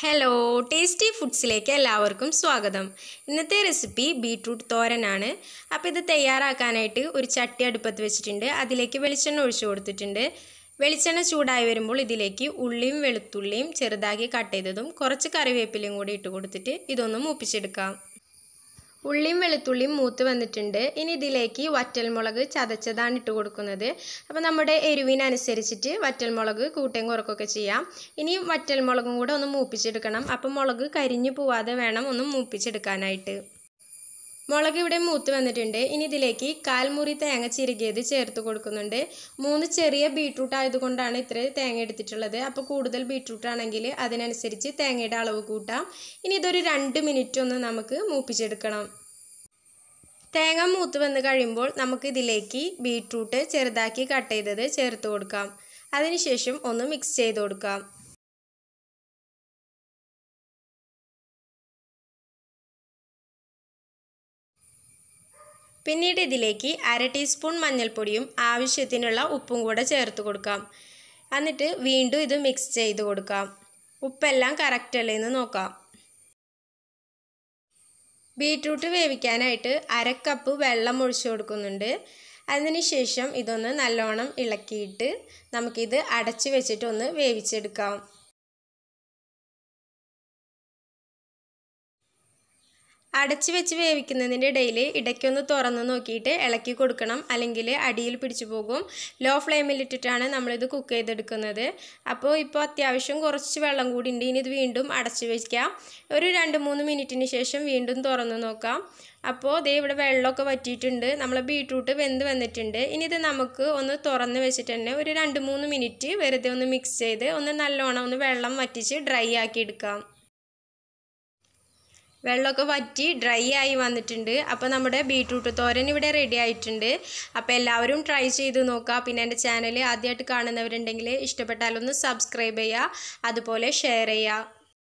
hello tasty ഫുഡ്സിലേക്ക് എല്ലാവർക്കും സ്വാഗതം ഇന്നത്തെ റെസിപ്പി ബീട്രൂട്ട് തോരനാണ് അപ്പോൾ ഇത് തയ്യാറാക്കാനായിട്ട് ഒരു ചട്ടി അടുപ്പത്ത് വെച്ചിട്ടുണ്ട് അതിലേക്ക് വെളിച്ചെണ്ണ ഒഴിച്ചു കൊടുത്തിട്ടുണ്ട് വെളിച്ചെണ്ണ ചൂടായി വരുമ്പോൾ ഇതിലേക്ക് ഉള്ളിയും വെളുത്തുള്ളിയും ചെറുതാക്കി കട്ട് ചെയ്തതും കുറച്ച് കറിവേപ്പിലയും കൂടി ഇട്ട് കൊടുത്തിട്ട് ഇതൊന്ന് മൂപ്പിച്ചെടുക്കാം ഉള്ളിയും വെളുത്തുള്ളിയും മൂത്ത് വന്നിട്ടുണ്ട് ഇനി ഇതിലേക്ക് വറ്റൽമുളക് ചതച്ചതാണ് ഇട്ട് കൊടുക്കുന്നത് അപ്പോൾ നമ്മുടെ എരിവിനനുസരിച്ചിട്ട് വറ്റൽമുളക് കൂട്ടയും കുറക്കൊക്കെ ചെയ്യാം ഇനി വറ്റൽമുളകും കൂടെ ഒന്ന് മൂപ്പിച്ചെടുക്കണം അപ്പം മുളക് കരിഞ്ഞു പോവാതെ വേണം ഒന്ന് മൂപ്പിച്ചെടുക്കാനായിട്ട് മുളക് ഇവിടെ മൂത്ത് വന്നിട്ടുണ്ട് ഇനി ഇതിലേക്ക് കാൽമുറി തേങ്ങ ചിരുകിയത് ചേർത്ത് കൊടുക്കുന്നുണ്ട് മൂന്ന് ചെറിയ ബീട്രൂട്ട് ആയതുകൊണ്ടാണ് ഇത്ര തേങ്ങ എടുത്തിട്ടുള്ളത് അപ്പോൾ കൂടുതൽ ബീട്രൂട്ട് ആണെങ്കിൽ അതിനനുസരിച്ച് തേങ്ങയുടെ അളവ് കൂട്ടാം ഇനി ഇതൊരു രണ്ട് മിനിറ്റ് ഒന്ന് നമുക്ക് മൂപ്പിച്ചെടുക്കണം തേങ്ങ മൂത്ത് വന്ന് കഴിയുമ്പോൾ നമുക്ക് ഇതിലേക്ക് ബീട്രൂട്ട് ചെറുതാക്കി കട്ട് ചെയ്തത് ചേർത്ത് കൊടുക്കാം അതിനുശേഷം ഒന്ന് മിക്സ് ചെയ്ത് കൊടുക്കാം പിന്നീട് ഇതിലേക്ക് അര ടീസ്പൂൺ മഞ്ഞൾപ്പൊടിയും ആവശ്യത്തിനുള്ള ഉപ്പും കൂടെ ചേർത്ത് കൊടുക്കാം എന്നിട്ട് വീണ്ടും ഇത് മിക്സ് ചെയ്ത് കൊടുക്കാം ഉപ്പെല്ലാം കറക്റ്റ് എന്ന് നോക്കാം ബീട്രൂട്ട് വേവിക്കാനായിട്ട് അര കപ്പ് വെള്ളം ഒഴിച്ച് കൊടുക്കുന്നുണ്ട് അതിനുശേഷം ഇതൊന്ന് നല്ലോണം ഇളക്കിയിട്ട് നമുക്കിത് അടച്ച് വെച്ചിട്ടൊന്ന് വേവിച്ചെടുക്കാം അടച്ചു വെച്ച് വേവിക്കുന്നതിൻ്റെ ഇടയിൽ ഇടയ്ക്കൊന്ന് തുറന്ന് നോക്കിയിട്ട് ഇളക്കി കൊടുക്കണം അല്ലെങ്കിൽ അടിയിൽ പിടിച്ചു പോകും ലോ ഫ്ലെയിമിലിട്ടിട്ടാണ് നമ്മളിത് കുക്ക് ചെയ്തെടുക്കുന്നത് അപ്പോൾ ഇപ്പോൾ അത്യാവശ്യം കുറച്ച് വെള്ളം കൂടി ഉണ്ട് ഇനി ഇത് വീണ്ടും അടച്ചു വയ്ക്കാം ഒരു രണ്ട് മൂന്ന് മിനിറ്റിന് ശേഷം വീണ്ടും തുറന്ന് നോക്കാം അപ്പോൾ ദേ ഇവിടെ വെള്ളമൊക്കെ പറ്റിയിട്ടുണ്ട് നമ്മൾ ബീട്രൂട്ട് വെന്ത് വന്നിട്ടുണ്ട് ഇനി ഇത് നമുക്ക് ഒന്ന് തുറന്ന് വെച്ചിട്ട് തന്നെ ഒരു രണ്ട് മൂന്ന് മിനിറ്റ് വെറുതെ ഒന്ന് മിക്സ് ചെയ്ത് ഒന്ന് നല്ലോണം ഒന്ന് വെള്ളം വറ്റിച്ച് ഡ്രൈ ആക്കി എടുക്കാം വെള്ളമൊക്കെ വറ്റി ഡ്രൈ ആയി വന്നിട്ടുണ്ട് അപ്പോൾ നമ്മുടെ ബീട്രൂട്ട് തോരൻ ഇവിടെ റെഡി ആയിട്ടുണ്ട് അപ്പോൾ എല്ലാവരും ട്രൈ ചെയ്ത് നോക്കുക പിന്നെ എൻ്റെ ചാനൽ ആദ്യമായിട്ട് കാണുന്നവരുണ്ടെങ്കിൽ ഇഷ്ടപ്പെട്ടാലൊന്ന് സബ്സ്ക്രൈബ് ചെയ്യുക അതുപോലെ ഷെയർ ചെയ്യുക